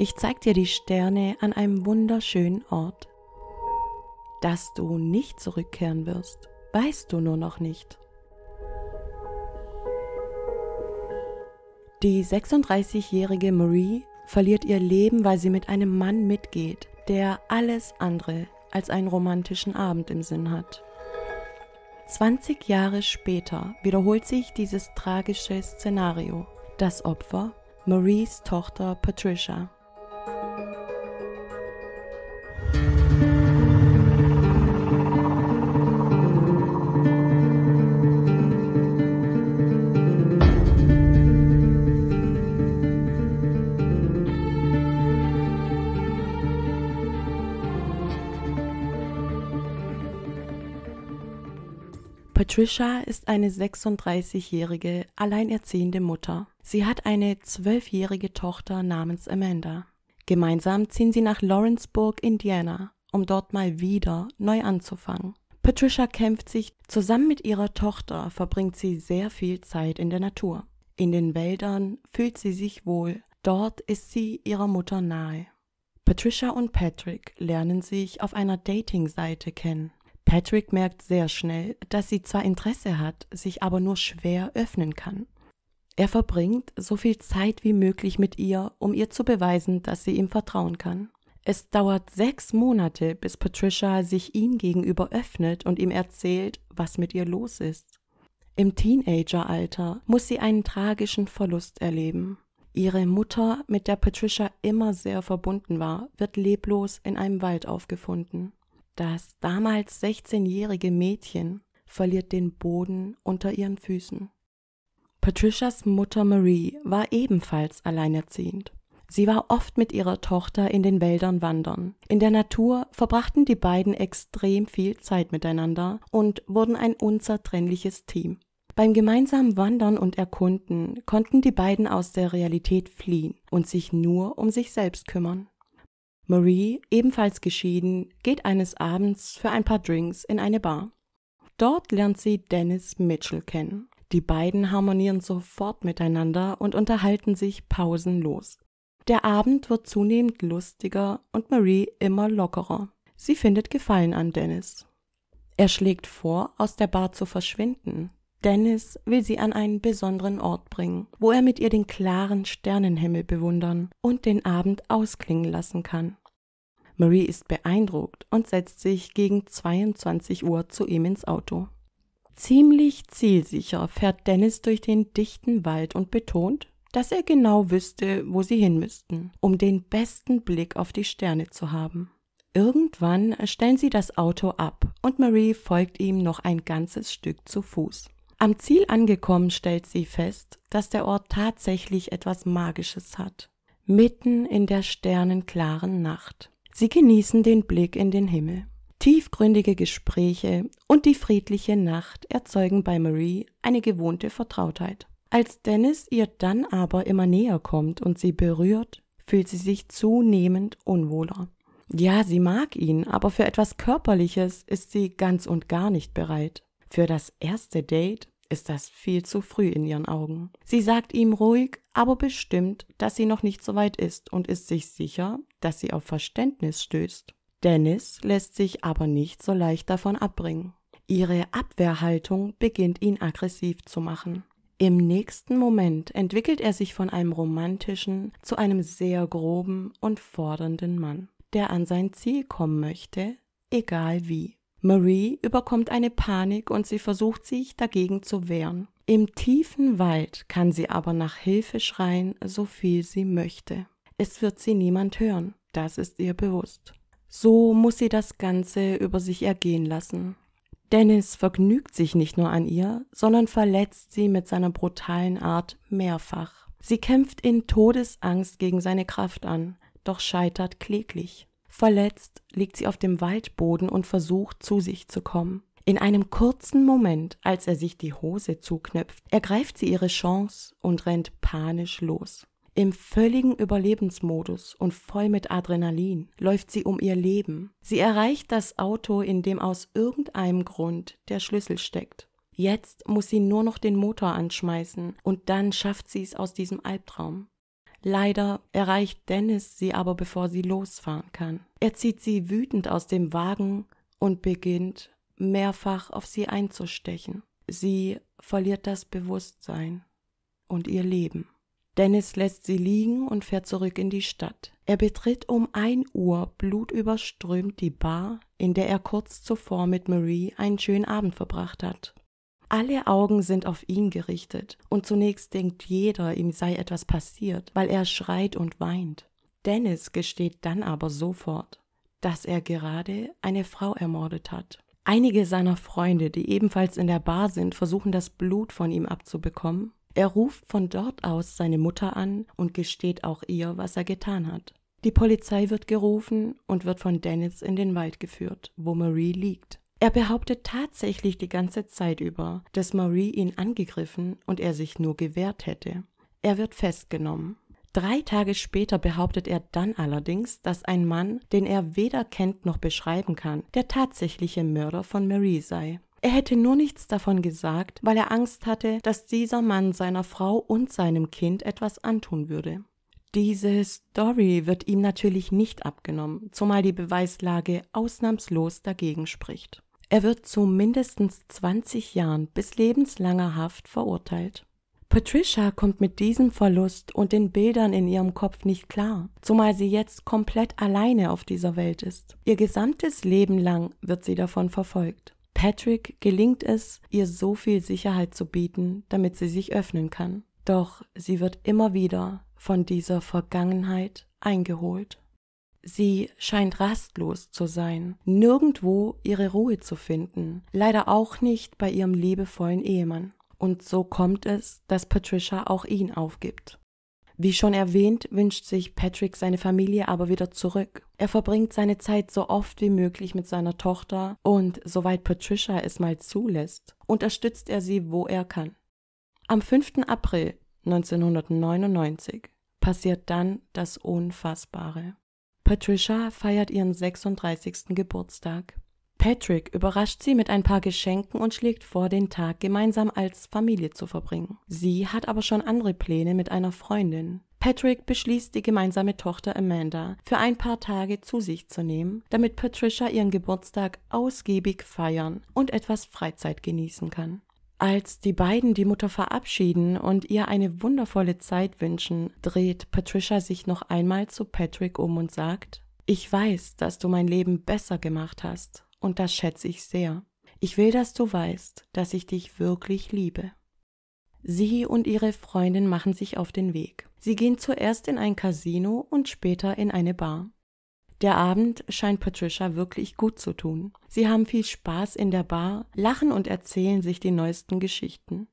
Ich zeig dir die Sterne an einem wunderschönen Ort. Dass du nicht zurückkehren wirst, weißt du nur noch nicht. Die 36-jährige Marie verliert ihr Leben, weil sie mit einem Mann mitgeht, der alles andere als einen romantischen Abend im Sinn hat. 20 Jahre später wiederholt sich dieses tragische Szenario. Das Opfer, Maries Tochter Patricia. Trisha ist eine 36-jährige alleinerziehende Mutter. Sie hat eine zwölfjährige Tochter namens Amanda. Gemeinsam ziehen sie nach Lawrenceburg, Indiana, um dort mal wieder neu anzufangen. Patricia kämpft sich, zusammen mit ihrer Tochter verbringt sie sehr viel Zeit in der Natur. In den Wäldern fühlt sie sich wohl, dort ist sie ihrer Mutter nahe. Patricia und Patrick lernen sich auf einer Dating-Seite kennen. Patrick merkt sehr schnell, dass sie zwar Interesse hat, sich aber nur schwer öffnen kann. Er verbringt so viel Zeit wie möglich mit ihr, um ihr zu beweisen, dass sie ihm vertrauen kann. Es dauert sechs Monate, bis Patricia sich ihm gegenüber öffnet und ihm erzählt, was mit ihr los ist. Im Teenageralter muss sie einen tragischen Verlust erleben. Ihre Mutter, mit der Patricia immer sehr verbunden war, wird leblos in einem Wald aufgefunden. Das damals 16-jährige Mädchen verliert den Boden unter ihren Füßen. Patricias Mutter Marie war ebenfalls alleinerziehend. Sie war oft mit ihrer Tochter in den Wäldern wandern. In der Natur verbrachten die beiden extrem viel Zeit miteinander und wurden ein unzertrennliches Team. Beim gemeinsamen Wandern und Erkunden konnten die beiden aus der Realität fliehen und sich nur um sich selbst kümmern. Marie, ebenfalls geschieden, geht eines Abends für ein paar Drinks in eine Bar. Dort lernt sie Dennis Mitchell kennen. Die beiden harmonieren sofort miteinander und unterhalten sich pausenlos. Der Abend wird zunehmend lustiger und Marie immer lockerer. Sie findet Gefallen an Dennis. Er schlägt vor, aus der Bar zu verschwinden. Dennis will sie an einen besonderen Ort bringen, wo er mit ihr den klaren Sternenhimmel bewundern und den Abend ausklingen lassen kann. Marie ist beeindruckt und setzt sich gegen 22 Uhr zu ihm ins Auto. Ziemlich zielsicher fährt Dennis durch den dichten Wald und betont, dass er genau wüsste, wo sie hin müssten, um den besten Blick auf die Sterne zu haben. Irgendwann stellen sie das Auto ab und Marie folgt ihm noch ein ganzes Stück zu Fuß. Am Ziel angekommen stellt sie fest, dass der Ort tatsächlich etwas Magisches hat. Mitten in der sternenklaren Nacht. Sie genießen den Blick in den Himmel. Tiefgründige Gespräche und die friedliche Nacht erzeugen bei Marie eine gewohnte Vertrautheit. Als Dennis ihr dann aber immer näher kommt und sie berührt, fühlt sie sich zunehmend unwohler. Ja, sie mag ihn, aber für etwas Körperliches ist sie ganz und gar nicht bereit. Für das erste Date ist das viel zu früh in ihren Augen. Sie sagt ihm ruhig, aber bestimmt, dass sie noch nicht so weit ist und ist sich sicher, dass sie auf Verständnis stößt. Dennis lässt sich aber nicht so leicht davon abbringen. Ihre Abwehrhaltung beginnt ihn aggressiv zu machen. Im nächsten Moment entwickelt er sich von einem romantischen zu einem sehr groben und fordernden Mann, der an sein Ziel kommen möchte, egal wie. Marie überkommt eine Panik und sie versucht sich dagegen zu wehren. Im tiefen Wald kann sie aber nach Hilfe schreien, so viel sie möchte. Es wird sie niemand hören, das ist ihr bewusst. So muss sie das Ganze über sich ergehen lassen. Dennis vergnügt sich nicht nur an ihr, sondern verletzt sie mit seiner brutalen Art mehrfach. Sie kämpft in Todesangst gegen seine Kraft an, doch scheitert kläglich. Verletzt liegt sie auf dem Waldboden und versucht zu sich zu kommen. In einem kurzen Moment, als er sich die Hose zuknöpft, ergreift sie ihre Chance und rennt panisch los. Im völligen Überlebensmodus und voll mit Adrenalin läuft sie um ihr Leben. Sie erreicht das Auto, in dem aus irgendeinem Grund der Schlüssel steckt. Jetzt muss sie nur noch den Motor anschmeißen und dann schafft sie es aus diesem Albtraum. Leider erreicht Dennis sie aber, bevor sie losfahren kann. Er zieht sie wütend aus dem Wagen und beginnt mehrfach auf sie einzustechen. Sie verliert das Bewusstsein und ihr Leben. Dennis lässt sie liegen und fährt zurück in die Stadt. Er betritt um ein Uhr blutüberströmt die Bar, in der er kurz zuvor mit Marie einen schönen Abend verbracht hat. Alle Augen sind auf ihn gerichtet, und zunächst denkt jeder, ihm sei etwas passiert, weil er schreit und weint. Dennis gesteht dann aber sofort, dass er gerade eine Frau ermordet hat. Einige seiner Freunde, die ebenfalls in der Bar sind, versuchen das Blut von ihm abzubekommen. Er ruft von dort aus seine Mutter an und gesteht auch ihr, was er getan hat. Die Polizei wird gerufen und wird von Dennis in den Wald geführt, wo Marie liegt. Er behauptet tatsächlich die ganze Zeit über, dass Marie ihn angegriffen und er sich nur gewehrt hätte. Er wird festgenommen. Drei Tage später behauptet er dann allerdings, dass ein Mann, den er weder kennt noch beschreiben kann, der tatsächliche Mörder von Marie sei. Er hätte nur nichts davon gesagt, weil er Angst hatte, dass dieser Mann seiner Frau und seinem Kind etwas antun würde. Diese Story wird ihm natürlich nicht abgenommen, zumal die Beweislage ausnahmslos dagegen spricht. Er wird zu mindestens 20 Jahren bis lebenslanger Haft verurteilt. Patricia kommt mit diesem Verlust und den Bildern in ihrem Kopf nicht klar, zumal sie jetzt komplett alleine auf dieser Welt ist. Ihr gesamtes Leben lang wird sie davon verfolgt. Patrick gelingt es, ihr so viel Sicherheit zu bieten, damit sie sich öffnen kann. Doch sie wird immer wieder von dieser Vergangenheit eingeholt. Sie scheint rastlos zu sein, nirgendwo ihre Ruhe zu finden, leider auch nicht bei ihrem liebevollen Ehemann. Und so kommt es, dass Patricia auch ihn aufgibt. Wie schon erwähnt, wünscht sich Patrick seine Familie aber wieder zurück. Er verbringt seine Zeit so oft wie möglich mit seiner Tochter und, soweit Patricia es mal zulässt, unterstützt er sie, wo er kann. Am 5. April 1999 passiert dann das Unfassbare. Patricia feiert ihren 36. Geburtstag. Patrick überrascht sie mit ein paar Geschenken und schlägt vor, den Tag gemeinsam als Familie zu verbringen. Sie hat aber schon andere Pläne mit einer Freundin. Patrick beschließt, die gemeinsame Tochter Amanda für ein paar Tage zu sich zu nehmen, damit Patricia ihren Geburtstag ausgiebig feiern und etwas Freizeit genießen kann. Als die beiden die Mutter verabschieden und ihr eine wundervolle Zeit wünschen, dreht Patricia sich noch einmal zu Patrick um und sagt, ich weiß, dass du mein Leben besser gemacht hast, und das schätze ich sehr. Ich will, dass du weißt, dass ich dich wirklich liebe. Sie und ihre Freundin machen sich auf den Weg. Sie gehen zuerst in ein Casino und später in eine Bar. Der Abend scheint Patricia wirklich gut zu tun. Sie haben viel Spaß in der Bar, lachen und erzählen sich die neuesten Geschichten.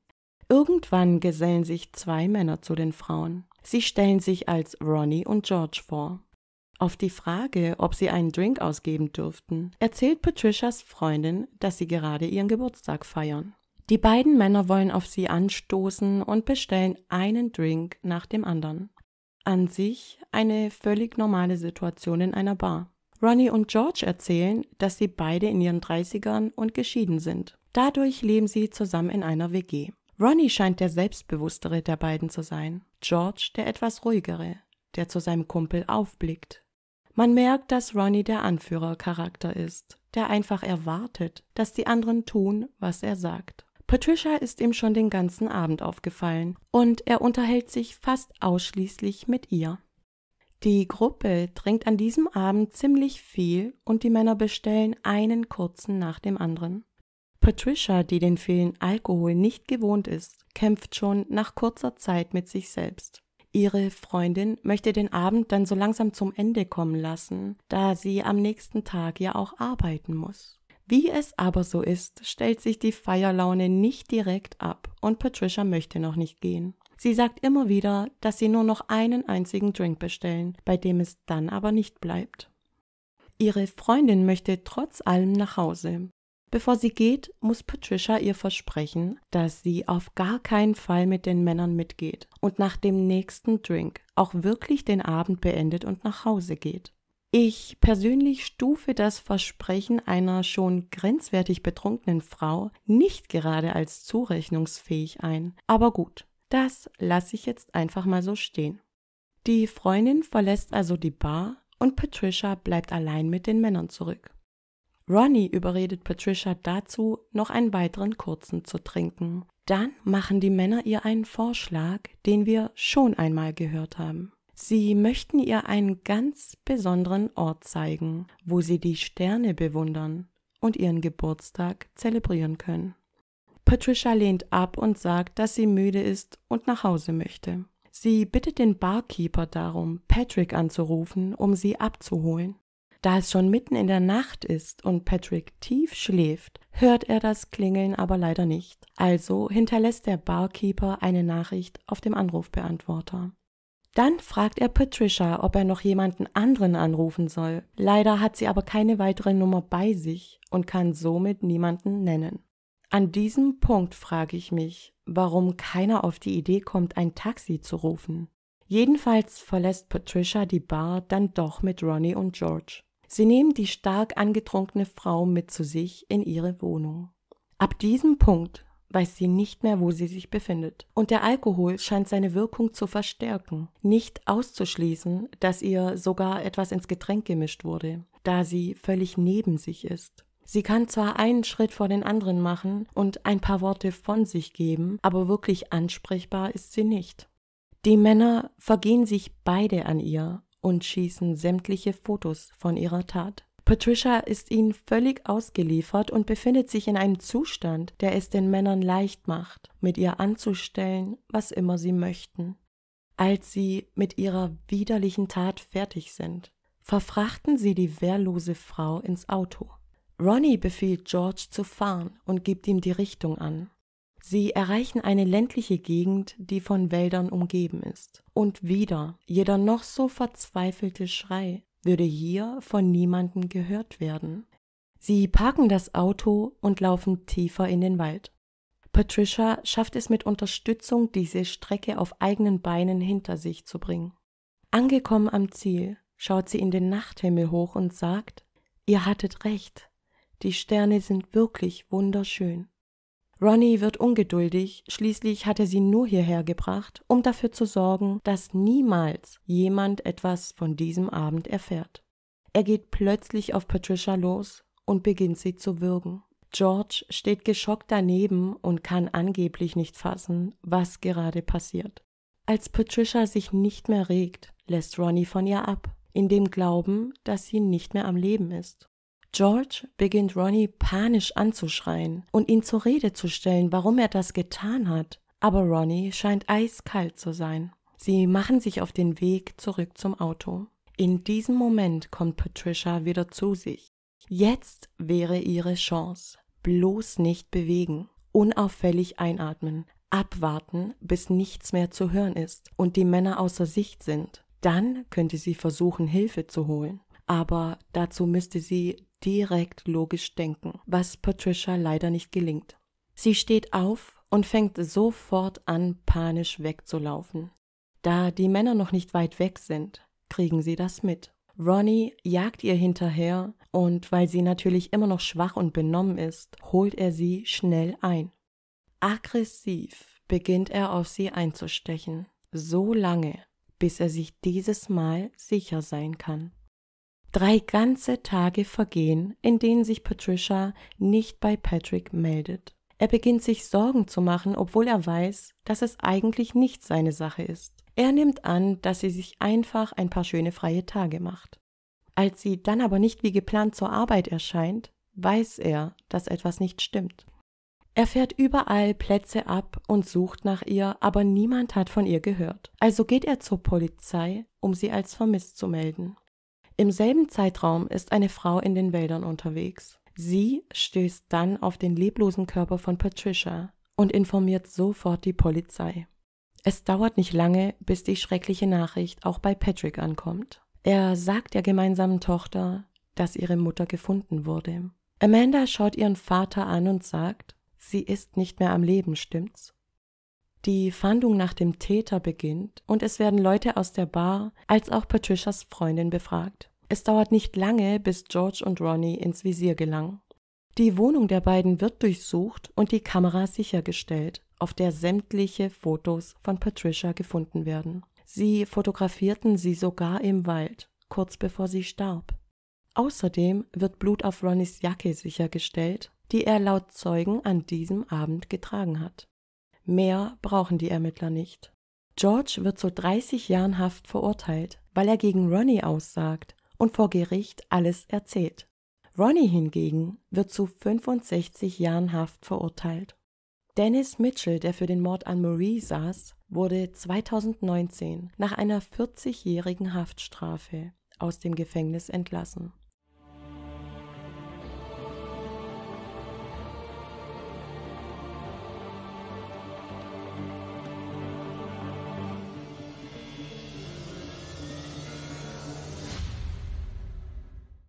Irgendwann gesellen sich zwei Männer zu den Frauen. Sie stellen sich als Ronnie und George vor. Auf die Frage, ob sie einen Drink ausgeben dürften, erzählt Patricias Freundin, dass sie gerade ihren Geburtstag feiern. Die beiden Männer wollen auf sie anstoßen und bestellen einen Drink nach dem anderen an sich eine völlig normale Situation in einer Bar. Ronnie und George erzählen, dass sie beide in ihren 30ern und geschieden sind. Dadurch leben sie zusammen in einer WG. Ronnie scheint der selbstbewusstere der beiden zu sein, George der etwas ruhigere, der zu seinem Kumpel aufblickt. Man merkt, dass Ronnie der Anführercharakter ist, der einfach erwartet, dass die anderen tun, was er sagt. Patricia ist ihm schon den ganzen Abend aufgefallen und er unterhält sich fast ausschließlich mit ihr. Die Gruppe trinkt an diesem Abend ziemlich viel und die Männer bestellen einen kurzen nach dem anderen. Patricia, die den vielen Alkohol nicht gewohnt ist, kämpft schon nach kurzer Zeit mit sich selbst. Ihre Freundin möchte den Abend dann so langsam zum Ende kommen lassen, da sie am nächsten Tag ja auch arbeiten muss. Wie es aber so ist, stellt sich die Feierlaune nicht direkt ab und Patricia möchte noch nicht gehen. Sie sagt immer wieder, dass sie nur noch einen einzigen Drink bestellen, bei dem es dann aber nicht bleibt. Ihre Freundin möchte trotz allem nach Hause. Bevor sie geht, muss Patricia ihr versprechen, dass sie auf gar keinen Fall mit den Männern mitgeht und nach dem nächsten Drink auch wirklich den Abend beendet und nach Hause geht. Ich persönlich stufe das Versprechen einer schon grenzwertig betrunkenen Frau nicht gerade als zurechnungsfähig ein. Aber gut, das lasse ich jetzt einfach mal so stehen. Die Freundin verlässt also die Bar und Patricia bleibt allein mit den Männern zurück. Ronnie überredet Patricia dazu, noch einen weiteren kurzen zu trinken. Dann machen die Männer ihr einen Vorschlag, den wir schon einmal gehört haben. Sie möchten ihr einen ganz besonderen Ort zeigen, wo sie die Sterne bewundern und ihren Geburtstag zelebrieren können. Patricia lehnt ab und sagt, dass sie müde ist und nach Hause möchte. Sie bittet den Barkeeper darum, Patrick anzurufen, um sie abzuholen. Da es schon mitten in der Nacht ist und Patrick tief schläft, hört er das Klingeln aber leider nicht. Also hinterlässt der Barkeeper eine Nachricht auf dem Anrufbeantworter. Dann fragt er Patricia, ob er noch jemanden anderen anrufen soll. Leider hat sie aber keine weitere Nummer bei sich und kann somit niemanden nennen. An diesem Punkt frage ich mich, warum keiner auf die Idee kommt, ein Taxi zu rufen. Jedenfalls verlässt Patricia die Bar dann doch mit Ronnie und George. Sie nehmen die stark angetrunkene Frau mit zu sich in ihre Wohnung. Ab diesem Punkt weiß sie nicht mehr, wo sie sich befindet. Und der Alkohol scheint seine Wirkung zu verstärken. Nicht auszuschließen, dass ihr sogar etwas ins Getränk gemischt wurde, da sie völlig neben sich ist. Sie kann zwar einen Schritt vor den anderen machen und ein paar Worte von sich geben, aber wirklich ansprechbar ist sie nicht. Die Männer vergehen sich beide an ihr und schießen sämtliche Fotos von ihrer Tat. Patricia ist ihnen völlig ausgeliefert und befindet sich in einem Zustand, der es den Männern leicht macht, mit ihr anzustellen, was immer sie möchten. Als sie mit ihrer widerlichen Tat fertig sind, verfrachten sie die wehrlose Frau ins Auto. Ronnie befiehlt George zu fahren und gibt ihm die Richtung an. Sie erreichen eine ländliche Gegend, die von Wäldern umgeben ist. Und wieder, jeder noch so verzweifelte Schrei würde hier von niemandem gehört werden. Sie parken das Auto und laufen tiefer in den Wald. Patricia schafft es mit Unterstützung, diese Strecke auf eigenen Beinen hinter sich zu bringen. Angekommen am Ziel, schaut sie in den Nachthimmel hoch und sagt, ihr hattet recht, die Sterne sind wirklich wunderschön. Ronnie wird ungeduldig, schließlich hat er sie nur hierher gebracht, um dafür zu sorgen, dass niemals jemand etwas von diesem Abend erfährt. Er geht plötzlich auf Patricia los und beginnt sie zu würgen. George steht geschockt daneben und kann angeblich nicht fassen, was gerade passiert. Als Patricia sich nicht mehr regt, lässt Ronnie von ihr ab, in dem Glauben, dass sie nicht mehr am Leben ist. George beginnt Ronnie panisch anzuschreien und ihn zur Rede zu stellen, warum er das getan hat. Aber Ronnie scheint eiskalt zu sein. Sie machen sich auf den Weg zurück zum Auto. In diesem Moment kommt Patricia wieder zu sich. Jetzt wäre ihre Chance. Bloß nicht bewegen. Unauffällig einatmen. Abwarten, bis nichts mehr zu hören ist und die Männer außer Sicht sind. Dann könnte sie versuchen, Hilfe zu holen. Aber dazu müsste sie direkt logisch denken, was Patricia leider nicht gelingt. Sie steht auf und fängt sofort an, panisch wegzulaufen. Da die Männer noch nicht weit weg sind, kriegen sie das mit. Ronnie jagt ihr hinterher und weil sie natürlich immer noch schwach und benommen ist, holt er sie schnell ein. Aggressiv beginnt er auf sie einzustechen, so lange, bis er sich dieses Mal sicher sein kann. Drei ganze Tage vergehen, in denen sich Patricia nicht bei Patrick meldet. Er beginnt sich Sorgen zu machen, obwohl er weiß, dass es eigentlich nicht seine Sache ist. Er nimmt an, dass sie sich einfach ein paar schöne freie Tage macht. Als sie dann aber nicht wie geplant zur Arbeit erscheint, weiß er, dass etwas nicht stimmt. Er fährt überall Plätze ab und sucht nach ihr, aber niemand hat von ihr gehört. Also geht er zur Polizei, um sie als vermisst zu melden. Im selben Zeitraum ist eine Frau in den Wäldern unterwegs. Sie stößt dann auf den leblosen Körper von Patricia und informiert sofort die Polizei. Es dauert nicht lange, bis die schreckliche Nachricht auch bei Patrick ankommt. Er sagt der gemeinsamen Tochter, dass ihre Mutter gefunden wurde. Amanda schaut ihren Vater an und sagt, sie ist nicht mehr am Leben, stimmt's? Die Fahndung nach dem Täter beginnt und es werden Leute aus der Bar als auch Patricias Freundin befragt. Es dauert nicht lange, bis George und Ronnie ins Visier gelangen. Die Wohnung der beiden wird durchsucht und die Kamera sichergestellt, auf der sämtliche Fotos von Patricia gefunden werden. Sie fotografierten sie sogar im Wald, kurz bevor sie starb. Außerdem wird Blut auf Ronnys Jacke sichergestellt, die er laut Zeugen an diesem Abend getragen hat. Mehr brauchen die Ermittler nicht. George wird zu 30 Jahren Haft verurteilt, weil er gegen Ronnie aussagt und vor Gericht alles erzählt. Ronnie hingegen wird zu 65 Jahren Haft verurteilt. Dennis Mitchell, der für den Mord an Marie saß, wurde 2019 nach einer 40-jährigen Haftstrafe aus dem Gefängnis entlassen.